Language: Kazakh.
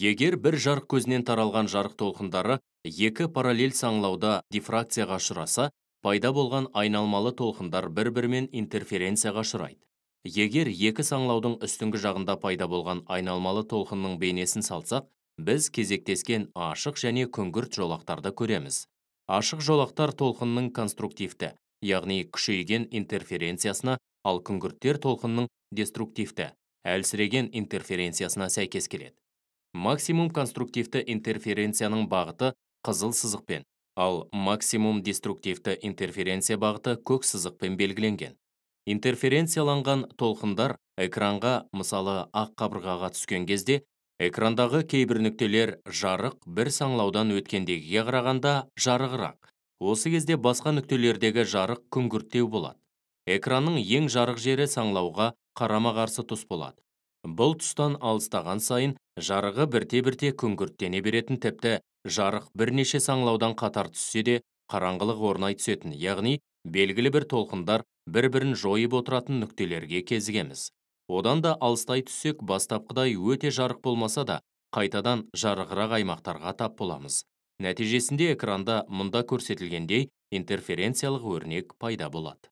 егер бір жарық көзінен таралған жарық толқындары екі параллель саңлауда дифракцияға ұшыраса пайда болған айналмалы толқындар бір бірімен интерференцияға ұшырайды егер екі саңлаудың үстіңгі жағында пайда болған айналмалы толқынның бейнесін салсақ біз кезектескен ашық және күңгірт жолақтарды көреміз ашық жолақтар толқынның конструктивті яғни күшейген интерференциясына ал күңгірттер толқынның деструктивті әлсіреген интерференциясына сәйкес келеді максимум конструктивті интерференцияның бағыты қызыл сызықпен ал максимум деструктивті интерференция бағыты көк сызықпен белгіленген интерференцияланған толқындар экранға мысалы ақ қабырғаға түскен кезде экрандағы кейбір нүктелер жарық бір саңлаудан өткендегіге қарағанда жарығырақ осы кезде басқа нүктелердегі жарық күңгірттеу болады экранның ең жарық жері саңлауға қарама қарсы тұс болады бұл тұстан алыстаған сайын жарығы бірте бірте күңгірттене беретін тіпті жарық бірнеше саңлаудан қатар түссе де қараңғылық орнай түсетін яғни белгілі бір толқындар бір бірін жойып отыратын нүктелерге кезігеміз одан да алыстай түссек бастапқыдай өте жарық болмаса да қайтадан жарығырақ аймақтарға тап боламыз нәтижесінде экранда мұнда көрсетілгендей интерференциялық өрнек пайда болады